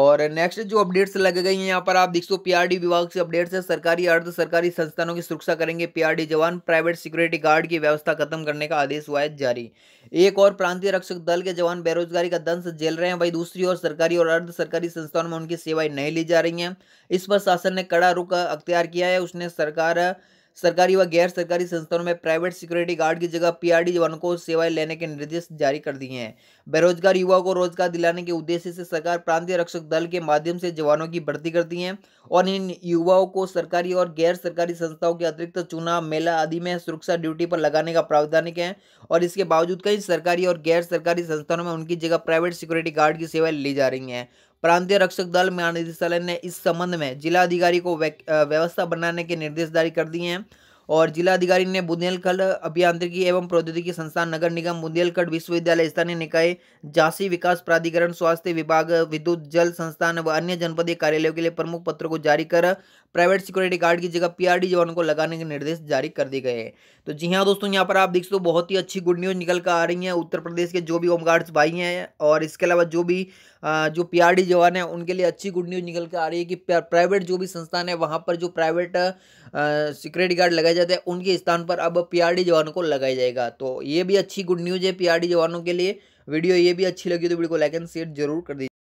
और नेक्स्ट जो अपडेट्स लग गई हैं यहाँ पर आप देख सो पीआरडी विभाग से अपडेट्स है सरकारी अर्ध सरकारी संस्थानों की सुरक्षा करेंगे पीआरडी जवान प्राइवेट सिक्योरिटी गार्ड की व्यवस्था खत्म करने का आदेश हुआ है जारी एक और प्रांतीय रक्षक दल के जवान बेरोजगारी का दंश झेल रहे हैं वही दूसरी ओर सरकारी और अर्ध सरकारी संस्थानों में उनकी सेवाएं नहीं ली जा रही हैं इस पर शासन ने कड़ा रुख अख्तियार किया है उसने सरकार सरकारी व गैर सरकारी संस्थानों में प्राइवेट सिक्योरिटी गार्ड की जगह पीआरडी जवानों को सेवाएं लेने के निर्देश जारी कर दिए हैं बेरोजगार युवाओं को रोजगार दिलाने के उद्देश्य से सरकार प्रांतीय रक्षक दल के माध्यम से जवानों की भर्ती करती है और इन युवाओं को सरकारी और गैर सरकारी संस्थाओं के अतिरिक्त चुनाव मेला आदि में सुरक्षा ड्यूटी पर लगाने का प्रावधान है और इसके बावजूद कई सरकारी और गैर सरकारी संस्थानों में उनकी जगह प्राइवेट सिक्योरिटी गार्ड की सेवाएं ली जा रही हैं प्रांतीय रक्षक दल महानिदेशालय ने इस संबंध में जिलाधिकारी को व्यवस्था बनाने के निर्देश जारी कर दिए हैं और जिलाधिकारी ने बुंदेलखंड अभियांत्रिकी एवं प्रौद्योगिकी संस्थान नगर निगम बुंदेलखंड विश्वविद्यालय स्थानीय निकाय झांसी विकास प्राधिकरण स्वास्थ्य विभाग विद्युत जल संस्थान व अन्य जनपदीय कार्यालयों के लिए प्रमुख पत्रों को जारी कर प्राइवेट सिक्योरिटी गार्ड की जगह पीआरडी जवानों को लगाने के निर्देश जारी कर दिए गए तो जी हाँ दोस्तों यहाँ पर आप देख सकते हो बहुत ही अच्छी गुड न्यूज़ निकल कर आ रही है उत्तर प्रदेश के जो भी होमगार्ड्स भाई हैं और इसके अलावा जो भी जो पीआरडी जवान हैं उनके लिए अच्छी गुड न्यूज़ निकल कर आ रही है कि प्राइवेट जो भी संस्थान है वहाँ पर जो प्राइवेट सिक्योरिटी गार्ड लगाए लगाए जाते हैं उनके स्थान पर अब पीआरडी जवानों को लगाया जाएगा तो ये भी अच्छी गुड न्यूज़ है पीआरडी जवानों के लिए वीडियो ये भी अच्छी लगी तो वीडियो को लाइक एंड शेयर जरूर कर दीजिए